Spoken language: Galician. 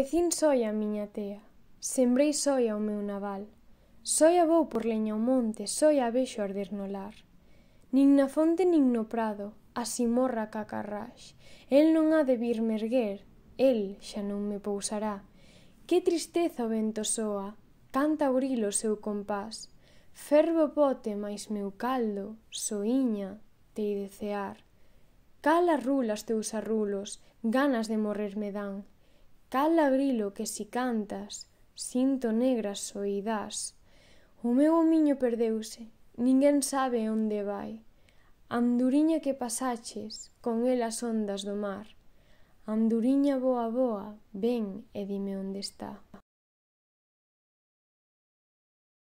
Tecín soia a miña tea, sembrei soia o meu naval. Soia vou por leña ao monte, soia vexo arder no lar. Nin na fonte nin no prado, a simorra cacarrax. El non ha de vir merguer, el xa non me pousará. Que tristeza o vento soa, canta o grilo seu compás. Fervo o pote, mais meu caldo, soiña, tei de cear. Cala rulas teus arrulos, ganas de morrer me dan cal grilo que si cantas, sinto negras soidás. O meu homiño perdeuse, ninguén sabe onde vai. Anduriña que pasaches, con el as ondas do mar. Anduriña boa boa, ven e dime onde está.